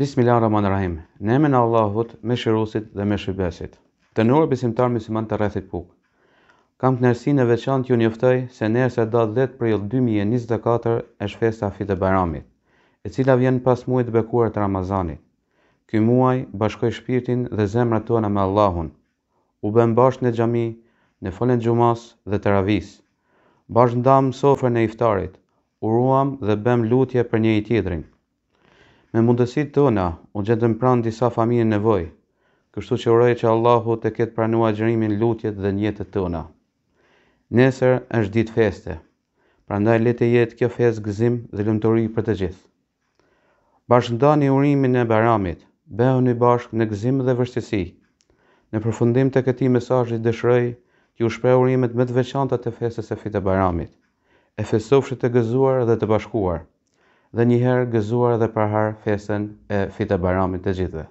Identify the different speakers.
Speaker 1: Bismillah Rahman Rahim, në emën Allahut, me dhe me Të nërë besimtar mësiman të rrethit puk. Kam të nërsi në veçan të ju njëftëj se nërë se datë letë për 2024 është festa fit e Bayramit, e cila vjen pas të bekuar të Ramazanit. Ky muaj bashkoj shpirtin dhe zemrat tona me Allahun. U bëm bash në gjami, në folen gjumas dhe të ravis. ndam në sofrën e iftarit, uruam dhe bëm lutje për një i Me mundësit tona, u gjendëm pranë disa familje nevoj, kështu që urej që Allahu të ketë pranua gjërimin lutjet dhe njetët tona. Nesër është ditë feste, prandaj lete jetë kjo fest gëzim dhe lëmëtori për të gjithë. Bashënda një urimin e baramit, behë një bashkë në gëzim dhe vështësi. Në përfundim të këti mesajit dëshrej, ju shpre urimet më të veçanta të festës e fitë baramit, e festofshit të gëzuar dhe të bashkuar dhe njëherë gëzuar dhe prahar fesën e fitë baramit të gjithëve.